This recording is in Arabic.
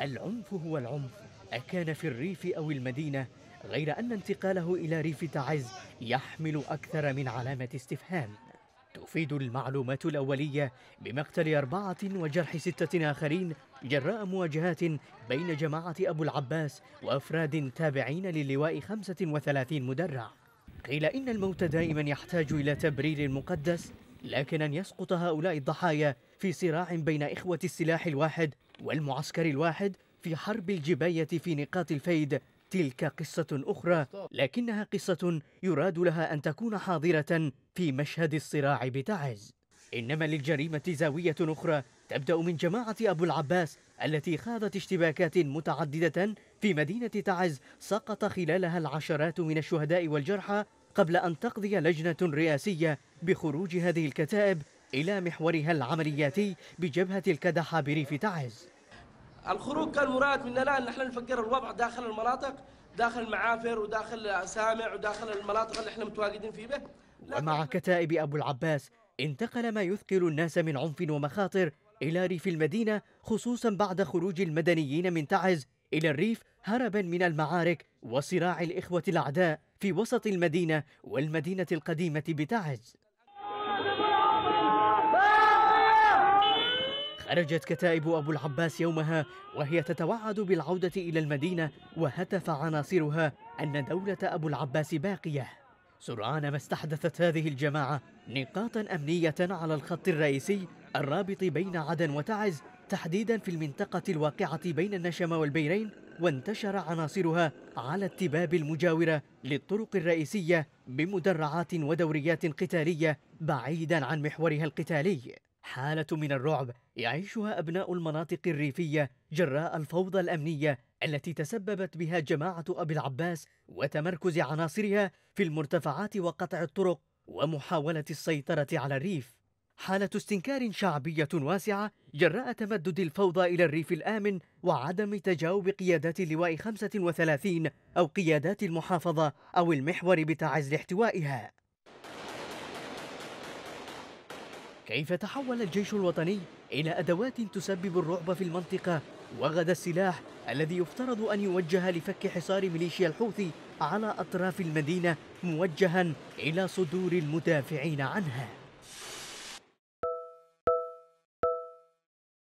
العنف هو العنف أكان في الريف أو المدينة غير أن انتقاله إلى ريف تعز يحمل أكثر من علامة استفهام تفيد المعلومات الأولية بمقتل أربعة وجرح ستة آخرين جراء مواجهات بين جماعة أبو العباس وأفراد تابعين للواء 35 مدرع قيل إن الموت دائما يحتاج إلى تبرير مقدس لكن أن يسقط هؤلاء الضحايا في صراع بين إخوة السلاح الواحد والمعسكر الواحد في حرب الجباية في نقاط الفيد تلك قصة أخرى لكنها قصة يراد لها أن تكون حاضرة في مشهد الصراع بتعز إنما للجريمة زاوية أخرى تبدأ من جماعة أبو العباس التي خاضت اشتباكات متعددة في مدينة تعز سقط خلالها العشرات من الشهداء والجرحى قبل أن تقضي لجنة رئاسية بخروج هذه الكتائب إلى محورها العملياتي بجبهة الكدحة بريف تعز الخروج كان مراد مننا الآن نحن نفكر الوضع داخل المناطق داخل المعافر وداخل سامع وداخل المناطق اللي احنا متواجدين فيه به ومع كتائب أبو العباس انتقل ما يثقل الناس من عنف ومخاطر إلى ريف المدينة خصوصا بعد خروج المدنيين من تعز إلى الريف هربا من المعارك وصراع الإخوة الأعداء في وسط المدينة والمدينة القديمة بتعز خرجت كتائب أبو العباس يومها وهي تتوعد بالعودة إلى المدينة وهتف عناصرها أن دولة أبو العباس باقية سرعان ما استحدثت هذه الجماعة نقاطا أمنية على الخط الرئيسي الرابط بين عدن وتعز تحديدا في المنطقة الواقعة بين النشمة والبيرين وانتشر عناصرها على التباب المجاورة للطرق الرئيسية بمدرعات ودوريات قتالية بعيدا عن محورها القتالي حالة من الرعب يعيشها أبناء المناطق الريفية جراء الفوضى الأمنية التي تسببت بها جماعة أبي العباس وتمركز عناصرها في المرتفعات وقطع الطرق ومحاولة السيطرة على الريف. حالة استنكار شعبية واسعة جراء تمدد الفوضى إلى الريف الآمن وعدم تجاوب قيادات اللواء 35 أو قيادات المحافظة أو المحور بتعز لاحتوائها. كيف تحول الجيش الوطني إلى أدوات تسبب الرعب في المنطقة وغدا السلاح الذي يفترض أن يوجه لفك حصار ميليشيا الحوثي على أطراف المدينة موجها إلى صدور المدافعين عنها